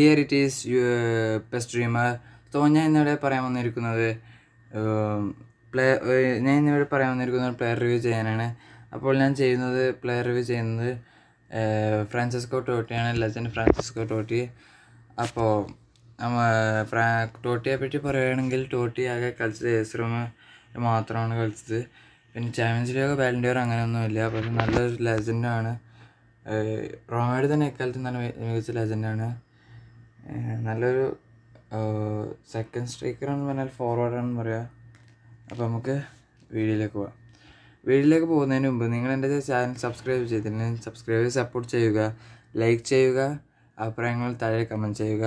here it is you best dreamer so ഞാൻ ഇന്നിവിടെ പറയാൻ വന്നിരിക്കുന്നത് പ്ലേ ഞാൻ ഇന്നിവിടെ പറയാൻ വന്നിരിക്കുന്നത് പ്ലെയർ റിവ്യൂ ചെയ്യാനാണ് അപ്പോൾ ഞാൻ ചെയ്യുന്നത് പ്ലെയർ റിവ്യൂ ചെയ്യുന്നത് ഫ്രാൻസിസ്കോ ടോട്ടിയാണ് ലെജൻഡ് ഫ്രാൻസിസ്കോ ടോട്ടി അപ്പോൾ ടോട്ടിയെ പറ്റി പറയുകയാണെങ്കിൽ ടോട്ടി ആകെ കളിച്ചത് ഏസറും മാത്രമാണ് കളിച്ചത് പിന്നെ ചാമ്പ്യൻസ് ലീഗ് ബാലൻഡിയർ അങ്ങനെയൊന്നുമില്ല പക്ഷെ നല്ലൊരു ലെജൻഡാണ് റോമയുടെ തന്നെ എക്കാലത്തും തന്നെ മികച്ച ലെജൻഡാണ് നല്ലൊരു സെക്കൻഡ് സ്ട്രൈക്കർ എന്ന് പറഞ്ഞാൽ ഫോർവേഡ് എന്ന് പറയുക അപ്പോൾ നമുക്ക് വീഡിയോയിലേക്ക് പോവാം വീഡിയോയിലേക്ക് പോകുന്നതിന് മുമ്പ് നിങ്ങൾ എൻ്റെ ചാനൽ സബ്സ്ക്രൈബ് ചെയ്തിട്ടുണ്ടെങ്കിൽ സബ്സ്ക്രൈബ് സപ്പോർട്ട് ചെയ്യുക ലൈക്ക് ചെയ്യുക അഭിപ്രായങ്ങൾ താഴെ കമൻറ്റ് ചെയ്യുക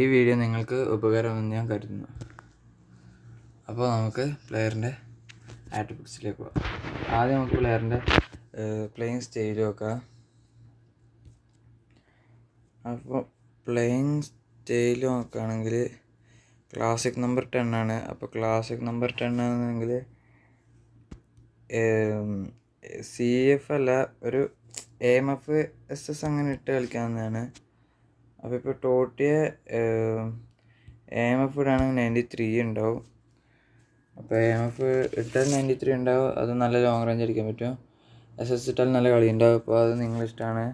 ഈ വീഡിയോ നിങ്ങൾക്ക് ഉപകാരമെന്ന് ഞാൻ കരുതുന്നു അപ്പോൾ നമുക്ക് പ്ലെയറിൻ്റെ ആട്രിബ്യൂട്ട്സിലേക്ക് പോകാം ആദ്യം നമുക്ക് പ്ലെയറിൻ്റെ പ്ലേയിങ് സ്റ്റേജ് നോക്കാം അപ്പോൾ പ്ലെയിൻ സ്റ്റൈലും നോക്കുകയാണെങ്കിൽ ക്ലാസിക് നമ്പർ ടെൻ ആണ് അപ്പോൾ ക്ലാസിക് നമ്പർ ടെൻ ആണെങ്കിൽ സി എഫ് അല്ല ഒരു എം എഫ് എസ് എസ് അങ്ങനെ ഇട്ട് കളിക്കാവുന്നതാണ് അപ്പോൾ ഇപ്പോൾ ടോട്ടിയെ എം എഫ് ഇടാണെങ്കിൽ നയൻറ്റി ത്രീ ഉണ്ടാവും അപ്പോൾ എം എഫ് ഇട്ടാൽ നയൻറ്റി ത്രീ ഉണ്ടാവും അത് നല്ല ലോങ് റേഞ്ച് അടിക്കാൻ പറ്റും എസ് എസ് ഇട്ടാൽ നല്ല കളി ഉണ്ടാവും അപ്പോൾ അത് നിങ്ങളിഷ്ടമാണ്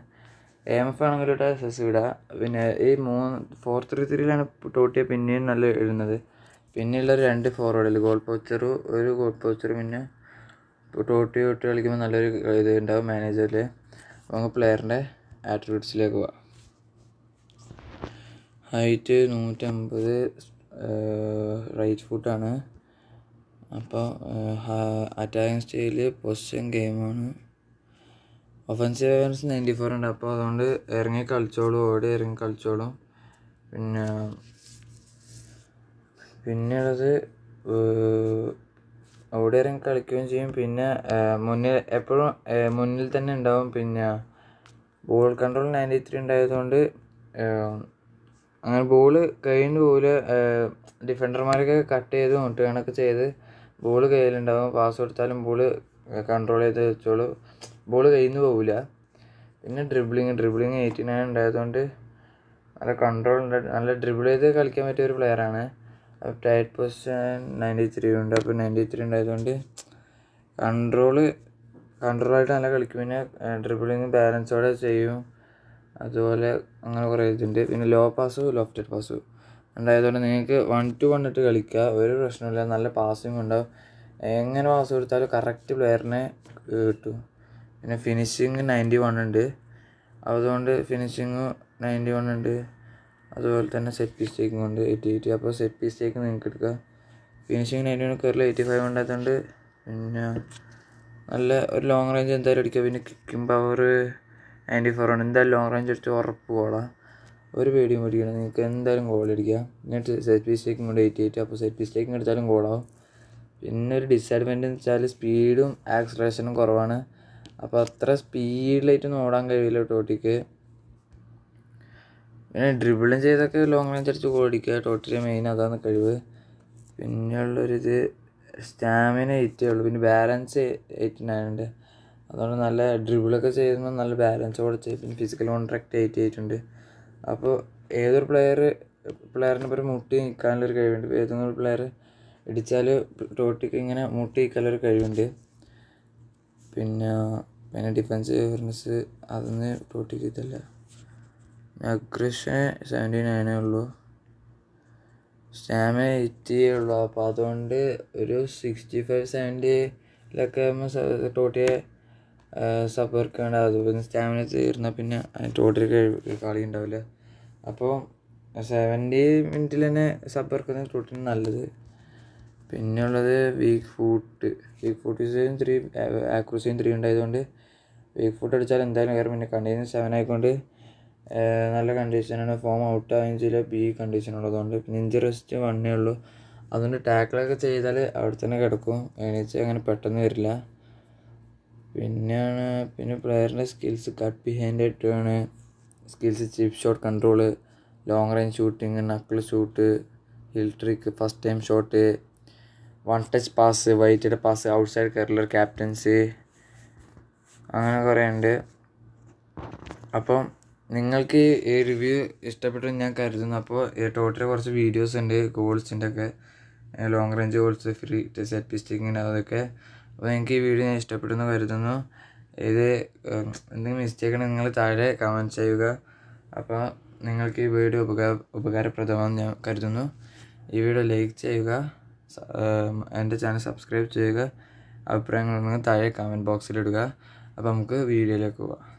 എം എഫ് ആണെങ്കിൽ ഇടുക പിന്നെ ഈ മൂന്ന് ഫോർ ത്രീ ത്രീയിലാണ് ടോട്ടിയ പിന്നെയും നല്ല ഇടുന്നത് പിന്നെയുള്ള രണ്ട് ഫോർവേഡിൽ ഗോൾ പോസ്റ്റർ ഒരു ഗോൾ പോച്ചറും പിന്നെ ടോട്ടി തൊട്ട് കളിക്കുമ്പോൾ നല്ലൊരു ഇത് ഉണ്ടാവും മാനേജറിൽ നമുക്ക് പ്ലെയറിൻ്റെ ആട്രിബ്യൂട്ട്സിലേക്ക് പോവാം ഹൈറ്റ് നൂറ്റമ്പത് റൈറ്റ് ഫുട്ടാണ് അപ്പോൾ അറ്റാക്കിങ് സ്റ്റൈല് പൊസിഷൻ ഗെയിമാണ് ഒഫൻസീവ് അവേർനസ് നയൻറ്റി ഫോർ ഉണ്ട് അപ്പോൾ അതുകൊണ്ട് ഇറങ്ങി കളിച്ചോളും ഓടി ഇറങ്ങി കളിച്ചോളും പിന്നെ പിന്നെയുള്ളത് ഓടി ഇറങ്ങി കളിക്കുകയും ചെയ്യും പിന്നെ മുന്നിൽ എപ്പോഴും മുന്നിൽ തന്നെ ഉണ്ടാവും പിന്നെ ബോൾ കൺട്രോൾ നയൻറ്റി ത്രീ ഉണ്ടായതുകൊണ്ട് അങ്ങനെ ബോൾ കയ്യിൽ പോലെ ഡിഫൻഡർമാരൊക്കെ കട്ട് ചെയ്ത് മുട്ടുകണൊക്കെ ചെയ്ത് ബോൾ കയ്യിലുണ്ടാവും പാസ് കൊടുത്താലും ബോൾ കൺട്രോൾ ചെയ്ത് വെച്ചോളൂ ബോൾ കയ്യിൽ നിന്ന് പോകില്ല പിന്നെ ഡ്രിബ്ലിങ് ഡ്രിബ്ലിങ് എയ്റ്റി നയൻ ഉണ്ടായതുകൊണ്ട് നല്ല കൺട്രോൾ ഉണ്ട് നല്ല ഡ്രിബിൾ ചെയ്ത് കളിക്കാൻ പറ്റിയ ഒരു പ്ലെയറാണ് അപ്പോൾ ടൈറ്റ് പൊസിഷൻ നയൻറ്റി ത്രീ ഉണ്ട് അപ്പോൾ നയൻറ്റി ത്രീ ഉണ്ടായതുകൊണ്ട് കൺട്രോള് കൺട്രോളായിട്ട് നല്ല കളിക്കും പിന്നെ ഡ്രിബിളിങ് ബാലൻസോടെ ചെയ്യും അതുപോലെ അങ്ങനെ കുറേ ഇതുണ്ട് പിന്നെ ലോ പാസ് ലോഫ്റ്റഡ് പാസ്സും ഉണ്ടായതുകൊണ്ട് നിങ്ങൾക്ക് വൺ ടു വൺ ഇട്ട് കളിക്കുക ഒരു പ്രശ്നമില്ല നല്ല പാസിങ് ഉണ്ടാവും എങ്ങനെ പാസ് കൊടുത്താലും കറക്റ്റ് പ്ലെയറിനെ കിട്ടും പിന്നെ ഫിനിഷിങ് നയൻറ്റി വൺ ഉണ്ട് അതുകൊണ്ട് ഫിനിഷിങ് നയൻറ്റി വൺ ഉണ്ട് അതുപോലെ തന്നെ സെറ്റ് പീസ് ടേക്കും ഉണ്ട് എയ്റ്റി എയ്റ്റി അപ്പോൾ സെറ്റ് പീസ് ടേക്ക് നിങ്ങൾക്ക് എടുക്കാം ഫിനിഷിങ് നയൻറ്റി വൺ കയറിൽ എയ്റ്റി ഫൈവ് ഉണ്ടായതുകൊണ്ട് പിന്നെ നല്ല ഒരു ലോങ് റേഞ്ച് എന്തായാലും എടുക്കുക പിന്നെ കിക്കിംഗ് പവർ നയൻറ്റി ഫോർ ആണ് എന്തായാലും ലോങ് റേഞ്ച് എടുത്ത് ഉറപ്പ് പോകാം ഒരു പേടിയും പേടിക്കണം നിങ്ങൾക്ക് എന്തായാലും ഗോൾ അടിക്കുക പിന്നെ സെറ്റ് പീസ് ടേക്കും കൊണ്ട് എയ്റ്റി എയ്റ്റ് അപ്പോൾ സെറ്റ് പീസ് ടേക്കും എടുത്താലും ഗോളാവും പിന്നെ ഒരു എന്ന് വെച്ചാൽ സ്പീഡും ആക്സലേഷനും കുറവാണ് അപ്പോൾ അത്ര സ്പീഡിലായിട്ടൊന്നും ഓടാൻ കഴിയില്ല ടോട്ടിക്ക് പിന്നെ ഡ്രിബിളും ചെയ്തൊക്കെ ലോങ് റേഞ്ച് അടിച്ച് ഓടിക്കുക ടോട്ടിൻ്റെ മെയിൻ അതാണ് കഴിവ് പിന്നെയുള്ളൊരിത് സ്റ്റാമിന എയ്റ്റേ ഉള്ളൂ പിന്നെ ബാലൻസ് എയ്റ്റി നയൻ ഉണ്ട് അതുകൊണ്ട് നല്ല ഡ്രിബിളൊക്കെ ചെയ്യുന്ന നല്ല ബാലൻസ് ഓടിച്ച് പിന്നെ ഫിസിക്കൽ കോൺട്രാക്റ്റ് എയ്റ്റി എയ്റ്റ് ഉണ്ട് അപ്പോൾ ഏതൊരു പ്ലെയർ പ്ലെയറിനെ ഒരു മുട്ടി നിൽക്കാനുള്ളൊരു കഴിവുണ്ട് ഏതൊരു പ്ലെയർ ഇടിച്ചാൽ ടോട്ടിക്ക് ഇങ്ങനെ മുട്ടി നിൽക്കാനുള്ളൊരു കഴിവുണ്ട് പിന്നെ പിന്നെ ഡിഫൻസ് ഫിറ്റ്നസ് അതൊന്നും ടോട്ടിക്കത്തില്ല അഗ്രഷൻ സെവൻറ്റി നയനേ ഉള്ളൂ സ്റ്റാമ എയ്റ്റിയേ ഉള്ളൂ അപ്പം അതുകൊണ്ട് ഒരു സിക്സ്റ്റി ഫൈവ് സെവൻറ്റിയിലൊക്കെ ആകുമ്പോൾ ടോട്ടിയെ സപ്പോർക്കേണ്ട അത് പിന്നെ സ്റ്റാമിന തീർന്ന പിന്നെ ടോട്ടിക്ക് കളി ഉണ്ടാവില്ല അപ്പോൾ സെവൻറ്റി മിനിറ്റിൽ തന്നെ സപ്പോർക്കുന്നത് ടോട്ടിന് നല്ലത് പിന്നെയുള്ളത് വീക്ക് ഫൂട്ട് വീക്ക് ഫൂട്ടിസയും ത്രീ ആക്രസിയും ത്രീ ഉണ്ടായതുകൊണ്ട് വീക്ക് ഫൂട്ട് അടിച്ചാൽ എന്തായാലും കയറും പിന്നെ കണ്ടീഷൻ സെവൻ ആയിക്കൊണ്ട് നല്ല കണ്ടീഷനാണ് ഫോം ഔട്ട് ആവുകയും ചെയ്യില്ല ബി കണ്ടീഷൻ ഉള്ളതുകൊണ്ട് പിന്നെ ഇഞ്ചി റെസ്റ്റ് വണ്ണേ ഉള്ളൂ അതുകൊണ്ട് ടാക്കിളൊക്കെ ചെയ്താൽ അവിടെ തന്നെ കിടക്കും എണീച്ച് അങ്ങനെ പെട്ടെന്ന് വരില്ല പിന്നെയാണ് പിന്നെ പ്ലെയറിൻ്റെ സ്കിൽസ് കട്ട് ബിഹൈൻഡ് ആയിട്ടാണ് skills chip shot control long range shooting knuckle shoot heel trick first time shot one touch pass weighted pass outside കയറിലർ ക്യാപ്റ്റൻസി അങ്ങനെ കുറേ ഉണ്ട് അപ്പം നിങ്ങൾക്ക് ഈ റിവ്യൂ ഇഷ്ടപ്പെട്ടു ഞാൻ കരുതുന്നു അപ്പോൾ ടോട്ടൽ കുറച്ച് വീഡിയോസ് ഉണ്ട് ഗോൾസിൻ്റെ ഒക്കെ long range goals free set പിസ്റ്റിക്കിൻ്റെ അതൊക്കെ അപ്പോൾ നിങ്ങൾക്ക് ഈ വീഡിയോ ഞാൻ ഇഷ്ടപ്പെടുന്നു കരുതുന്നു ഇത് എന്തെങ്കിലും മിസ്റ്റേക്ക് നിങ്ങൾ താഴെ കമൻറ്റ് ചെയ്യുക അപ്പോൾ നിങ്ങൾക്ക് ഈ വീഡിയോ ഉപകാര ഉപകാരപ്രദമാണെന്ന് ഞാൻ കരുതുന്നു ഈ വീഡിയോ ലൈക്ക് ചെയ്യുക എൻ്റെ ചാനൽ സബ്സ്ക്രൈബ് ചെയ്യുക അഭിപ്രായങ്ങളുണ്ടെങ്കിൽ താഴെ കമൻറ്റ് ബോക്സിലിടുക അപ്പോൾ നമുക്ക് വീഡിയോയിലേക്ക് പോവാം